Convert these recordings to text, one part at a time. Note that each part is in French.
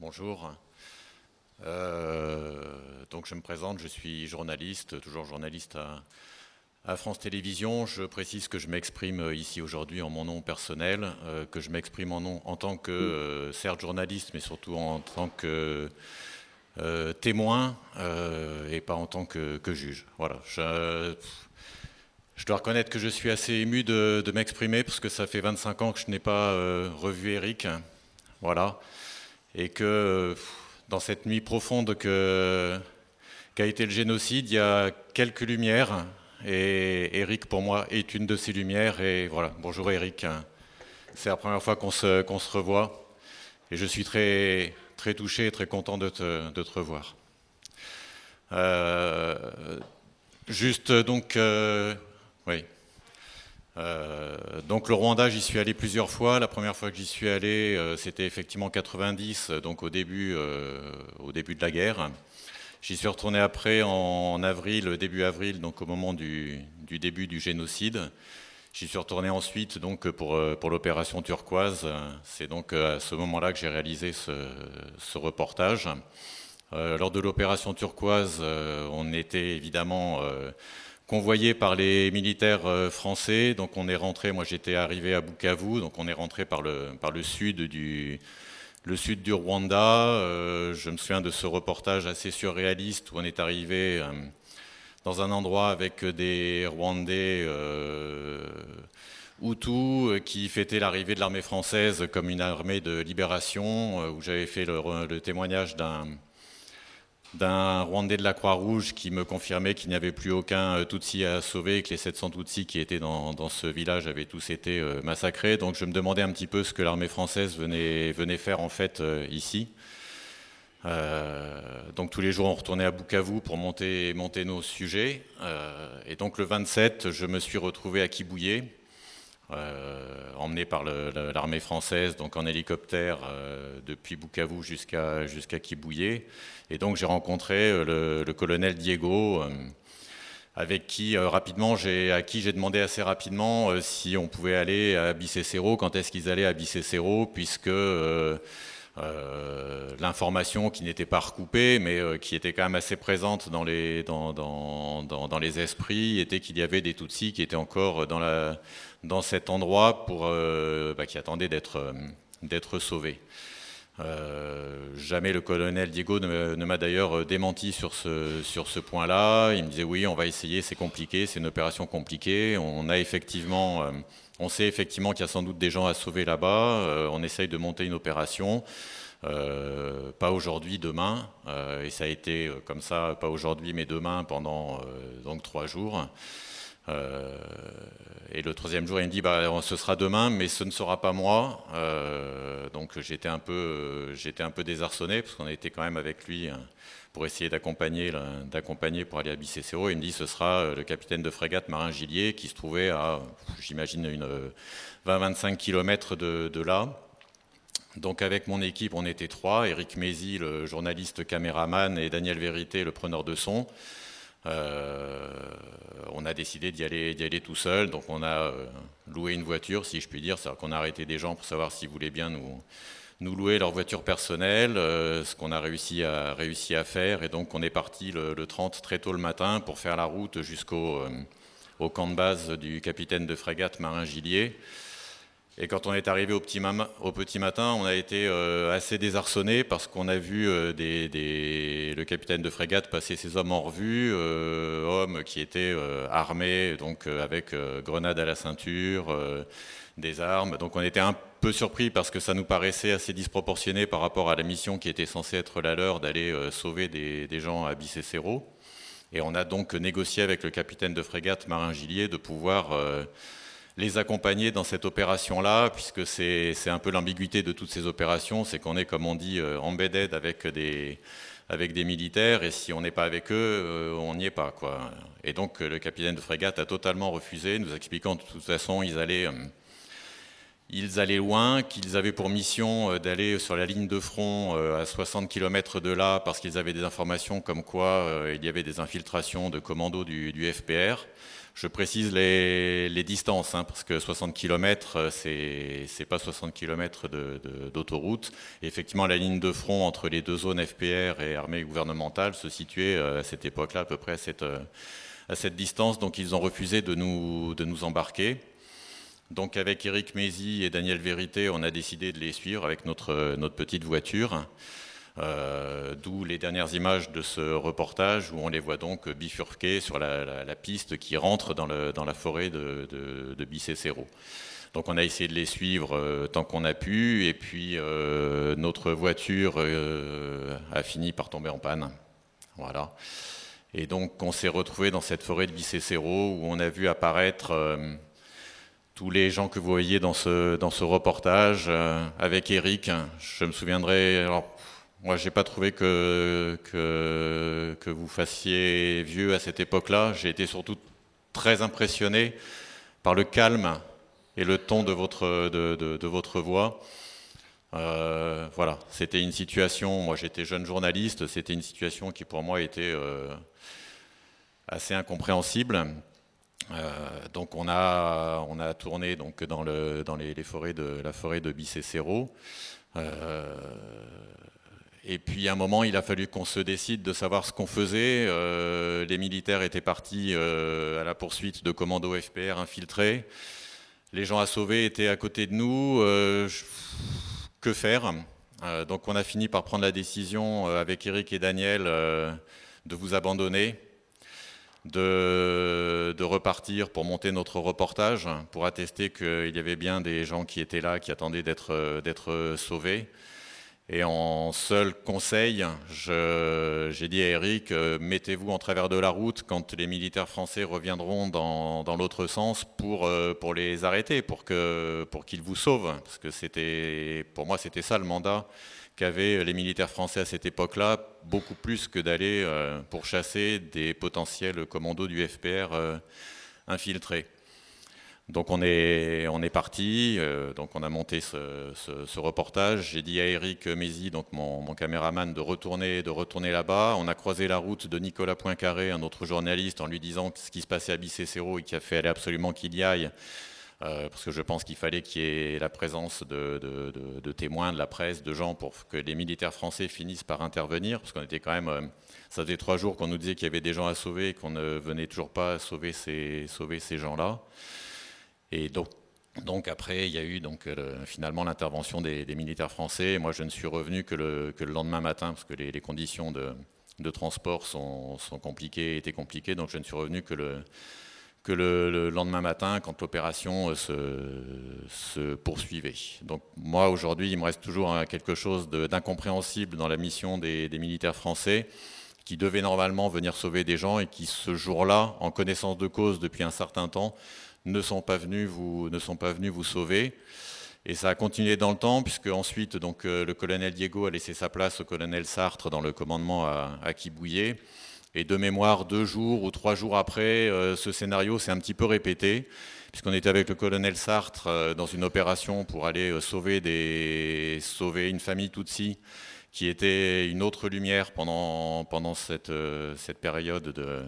Bonjour. Euh, donc je me présente, je suis journaliste, toujours journaliste à, France Télévisions. Je précise que je m'exprime ici aujourd'hui en mon nom personnel, euh, que je m'exprime en, nom, en tant que, euh, certes journaliste, mais surtout en tant que témoin et pas en tant que, juge. Voilà. Je, dois reconnaître que je suis assez ému de, de m'exprimer parce que ça fait 25 ans que je n'ai pas revu Eric. Voilà et que dans cette nuit profonde qu'a été le génocide, il y a quelques lumières. Et Eric, pour moi, est une de ces lumières. Et voilà, bonjour Eric. C'est la première fois qu'on se, se, revoit. Et je suis très, très touché et très content de te, revoir. Euh, juste donc, euh, oui. Euh, donc le Rwanda, j'y suis allé plusieurs fois. La première fois que j'y suis allé, euh, c'était effectivement 90, donc au début, euh, au début de la guerre. J'y suis retourné après en, avril, début avril, donc au moment du, début du génocide. J'y suis retourné ensuite donc pour, pour l'opération turquoise. C'est donc à ce moment-là que j'ai réalisé ce, ce reportage. lors de l'opération turquoise, on était évidemment convoyé par les militaires euh, français. Donc on est rentré, moi j'étais arrivé à Bukavu, donc on est rentré par le, par le sud du, le sud du Rwanda. Euh, je me souviens de ce reportage assez surréaliste où on est arrivé euh, dans un endroit avec des Rwandais euh, Hutus qui fêtaient l'arrivée de l'armée française comme une armée de libération, où j'avais fait le témoignage d'un d'un Rwandais de la Croix-Rouge qui me confirmait qu'il n'y avait plus aucun euh, Tutsi à sauver, que les 700 Tutsis qui étaient dans, ce village avaient tous été euh, massacrés. Donc je me demandais un petit peu ce que l'armée française venait, faire en fait euh, ici. donc tous les jours on retournait à Bukavu pour monter, nos sujets. et donc le 27, je me suis retrouvé à Kibouillé, euh, emmené par l'armée française, donc en hélicoptère euh, depuis Bukavu jusqu'à jusqu'à Et donc j'ai rencontré euh, le, colonel Diego, avec qui rapidement j'ai à qui j'ai demandé assez rapidement si on pouvait aller à Bicécéro, quand est-ce qu'ils allaient à Bicécéro, puisque euh, l'information qui n'était pas recoupée, mais euh, qui était quand même assez présente dans les, dans, les esprits, était qu'il y avait des Tutsis qui étaient encore dans, la, dans cet endroit pour, euh, bah, qui attendaient d'être sauvés. jamais le colonel Diego ne, m'a d'ailleurs démenti sur ce, sur ce point-là. Il me disait oui, on va essayer, c'est compliqué, c'est une opération compliquée. On a effectivement on sait effectivement qu'il y a sans doute des gens à sauver là-bas. Euh, on essaye de monter une opération. Euh, pas aujourd'hui, demain, euh, et ça a été comme ça, pas aujourd'hui mais demain pendant donc trois jours. Euh, et le troisième jour, il me dit, bah, ce sera demain, mais ce ne sera pas moi. Euh, donc euh, j'étais un, peu, désarçonné, parce qu'on était quand même avec lui pour essayer d'accompagner, d'accompagner pour aller à Bicécéro. Il me dit, ce sera le capitaine de frégate Marin Gillier, qui se trouvait à, j'imagine, une 20-25 km de, de là. Donc avec mon équipe, on était trois, Eric Mézy, le journaliste caméraman, et Daniel Vérité, le preneur de son. Euh, on a décidé d'y aller, aller, tout seul, donc on a euh, loué une voiture, si je puis dire, c'est-à-dire qu'on a arrêté des gens pour savoir s'ils voulaient bien nous, louer leur voiture personnelle, euh, ce qu'on a réussi à, à faire. Et donc on est parti le, 30 très tôt le matin pour faire la route jusqu'au camp de base du capitaine de frégate Marin Gillier. Et quand on est arrivé au petit, au petit matin, on a été euh, assez désarçonné parce qu'on a vu euh, des, le capitaine de frégate passer ses hommes en revue, euh, hommes qui étaient armés, donc avec grenades à la ceinture, des armes. Donc on était un peu surpris parce que ça nous paraissait assez disproportionné par rapport à la mission qui était censée être la leur d'aller sauver des, gens à Bicécéro. Et on a donc négocié avec le capitaine de frégate, Marin Gillier, de pouvoir les accompagner dans cette opération-là, puisque c'est un peu l'ambiguïté de toutes ces opérations, c'est qu'on est, comme on dit, euh, embedded avec des, avec des militaires, et si on n'est pas avec eux, euh, on n'y est pas. Quoi. Et donc euh, le capitaine de frégate a totalement refusé, nous expliquant de toute façon ils allaient, ils allaient loin, qu'ils avaient pour mission d'aller sur la ligne de front à 60 km de là, parce qu'ils avaient des informations comme quoi il y avait des infiltrations de commandos du, du FPR. Je précise les, distances, hein, parce que 60 km, euh, c'est n'est pas 60 km d'autoroute. effectivement, la ligne de front entre les deux zones FPR et armée gouvernementale se situait euh, à cette époque-là à peu près euh, à cette, distance. Donc ils ont refusé de nous, de nous embarquer. Donc avec Eric Mézy et Daniel Vérité, on a décidé de les suivre avec notre, notre petite voiture. Euh, d'où les dernières images de ce reportage où on les voit donc bifurquer sur la, piste qui rentre dans, le, dans la forêt de, de, Donc on a essayé de les suivre euh, tant qu'on a pu et puis euh, notre voiture a fini par tomber en panne. Voilà. Et donc on s'est retrouvé dans cette forêt de Bicécéro où on a vu apparaître tous les gens que vous voyez dans ce, dans ce reportage. avec Eric, je me souviendrai, alors moi, j'ai pas trouvé que, que, vous fassiez vieux à cette époque-là. J'ai été surtout très impressionné par le calme et le ton de votre, de, votre voix. Euh, voilà, c'était une situation, moi j'étais jeune journaliste, c'était une situation qui pour moi était euh, assez incompréhensible. Euh, donc on a, on a tourné donc, dans, le, dans les, forêts de, la forêt de Bicécéro. Et puis à un moment, il a fallu qu'on se décide de savoir ce qu'on faisait. Euh, les militaires étaient partis euh, à la poursuite de commandos FPR infiltrés. Les gens à sauver étaient à côté de nous. Euh, que faire Donc on a fini par prendre la décision avec Eric et Daniel de vous abandonner, de, repartir pour monter notre reportage, pour attester qu'il y avait bien des gens qui étaient là, qui attendaient d'être sauvés. Et en seul conseil, j'ai dit à Eric, euh, mettez-vous en travers de la route quand les militaires français reviendront dans, l'autre sens pour, euh, les arrêter, pour qu'ils vous sauvent. Parce que pour moi, c'était ça le mandat qu'avaient les militaires français à cette époque-là, beaucoup plus que d'aller euh, pour chasser des potentiels commandos du FPR infiltrés. Donc on est, parti, euh, donc on a monté ce, reportage. J'ai dit à Eric Mézi, donc mon, caméraman, de retourner, de retourner là-bas. On a croisé la route de Nicolas Poincaré, un autre journaliste, en lui disant ce qui se passait à Bicécéro et qui a fait aller absolument qu'il y aille. Euh, parce que je pense qu'il fallait qu'il y ait la présence de, témoins, de la presse, de gens pour que les militaires français finissent par intervenir, parce qu'on était quand même, euh, ça faisait trois jours qu'on nous disait qu'il y avait des gens à sauver et qu'on ne venait toujours pas sauver sauver ces gens-là. Et donc, donc après, il y a eu donc, euh, finalement l'intervention des, militaires français. Moi, je ne suis revenu que le, que le lendemain matin, parce que les, conditions de, transport sont, compliquées, étaient compliquées. Donc je ne suis revenu que le, que le, lendemain matin, quand l'opération euh, se, poursuivait. Donc moi, aujourd'hui, il me reste toujours hein, quelque chose d'incompréhensible dans la mission des, des militaires français qui devaient normalement venir sauver des gens et qui, ce jour-là, en connaissance de cause depuis un certain temps, ne sont pas venus vous, ne sont pas venus vous sauver. Et ça a continué dans le temps, puisque ensuite donc, euh, le colonel Diego a laissé sa place au colonel Sartre dans le commandement à, à Kibouillet. Et de mémoire, deux jours ou trois jours après, euh, ce scénario s'est un petit peu répété, puisqu'on était avec le colonel Sartre euh, dans une opération pour aller sauver, des... sauver une famille Tutsi qui était une autre lumière pendant, pendant cette, cette période de,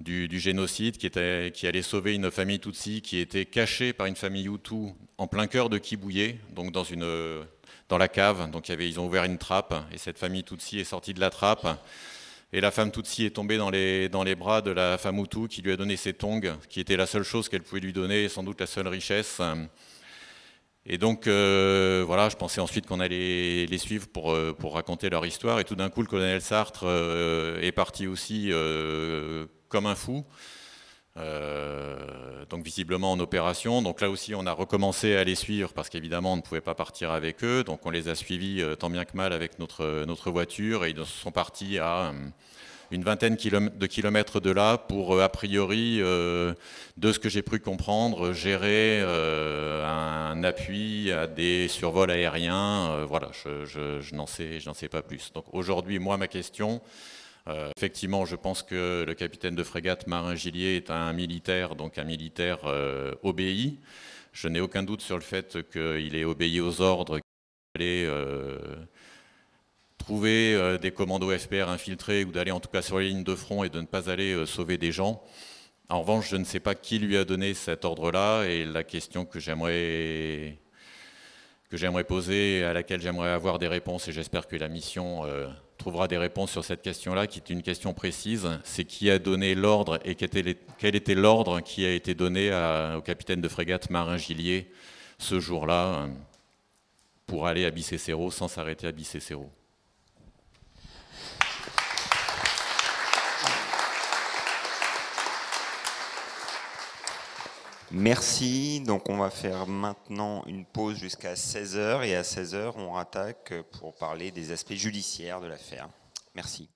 du, génocide, qui, était, qui allait sauver une famille Tutsi qui était cachée par une famille Hutu en plein cœur de Kibouye, donc dans, une, dans la cave. Donc il y avait, ils ont ouvert une trappe et cette famille Tutsi est sortie de la trappe. Et la femme Tutsi est tombée dans les, dans les bras de la femme Hutu qui lui a donné ses tongs, qui était la seule chose qu'elle pouvait lui donner, sans doute la seule richesse. Et donc, euh, voilà, je pensais ensuite qu'on allait les suivre euh, pour, raconter leur histoire. Et tout d'un coup, le colonel Sartre euh, est parti aussi comme un fou. donc visiblement en opération. Donc là aussi, on a recommencé à les suivre parce qu'évidemment, on ne pouvait pas partir avec eux. Donc on les a suivis tant bien que mal avec notre, notre voiture et ils sont partis à une vingtaine de kilomètres de là pour, euh, a priori, euh, de ce que j'ai pu comprendre, gérer euh, un appui à des survols aériens. voilà, je, n'en sais, pas plus. Donc aujourd'hui, moi, ma question, effectivement, je pense que le capitaine de frégate Marin Gillier est un militaire, donc un militaire obéi. Je n'ai aucun doute sur le fait qu'il ait obéi aux ordres, qu'il allait trouver euh, des commandos FPR infiltrés ou d'aller en tout cas sur les lignes de front et de ne pas aller euh, sauver des gens. En revanche, je ne sais pas qui lui a donné cet ordre-là et la question que j'aimerais que j'aimerais poser, à laquelle j'aimerais avoir des réponses, et j'espère que la mission euh, trouvera des réponses sur cette question-là, qui est une question précise, c'est qui a donné l'ordre et quel était l'ordre qui a été donné au capitaine de frégate Marin Gillier ce jour-là pour aller à Bicécéro sans s'arrêter à Bicécéro. Merci. Donc on va faire maintenant une pause jusqu'à 16h et à 16h on attaque pour parler des aspects judiciaires de l'affaire. Merci.